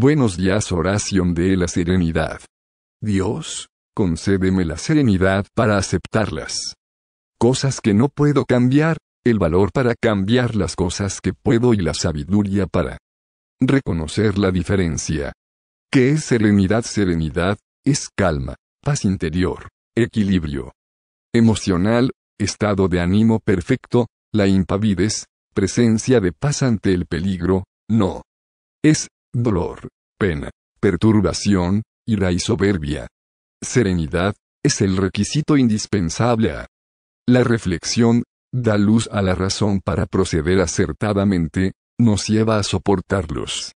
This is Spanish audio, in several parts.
Buenos días oración de la serenidad. Dios, concédeme la serenidad para aceptarlas. Cosas que no puedo cambiar, el valor para cambiar las cosas que puedo y la sabiduría para reconocer la diferencia. ¿Qué es serenidad? Serenidad, es calma, paz interior, equilibrio emocional, estado de ánimo perfecto, la impavidez, presencia de paz ante el peligro, no. Es dolor, pena, perturbación, ira y soberbia. Serenidad, es el requisito indispensable a la reflexión, da luz a la razón para proceder acertadamente, nos lleva a soportarlos.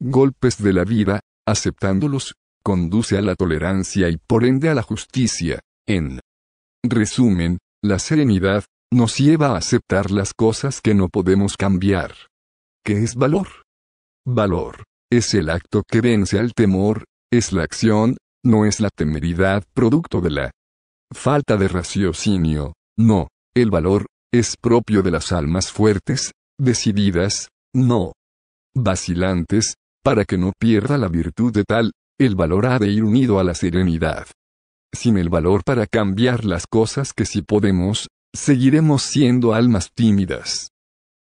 Golpes de la vida, aceptándolos, conduce a la tolerancia y por ende a la justicia. En resumen, la serenidad, nos lleva a aceptar las cosas que no podemos cambiar. ¿Qué es valor? Valor. Es el acto que vence al temor, es la acción, no es la temeridad producto de la falta de raciocinio, no, el valor, es propio de las almas fuertes, decididas, no vacilantes, para que no pierda la virtud de tal, el valor ha de ir unido a la serenidad. Sin el valor para cambiar las cosas que si podemos, seguiremos siendo almas tímidas.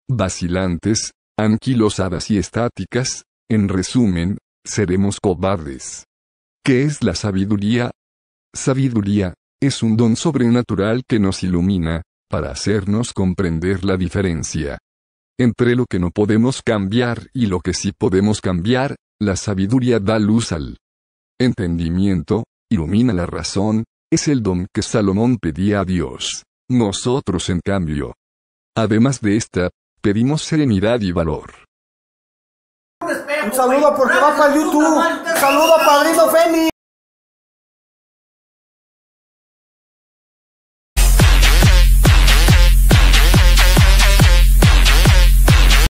Vacilantes, anquilosadas y estáticas, en resumen, seremos cobardes. ¿Qué es la sabiduría? Sabiduría, es un don sobrenatural que nos ilumina, para hacernos comprender la diferencia. Entre lo que no podemos cambiar y lo que sí podemos cambiar, la sabiduría da luz al entendimiento, ilumina la razón, es el don que Salomón pedía a Dios. Nosotros en cambio. Además de esta Pedimos serenidad y valor. Un saludo por va para YouTube. saludo a Padrino Feni.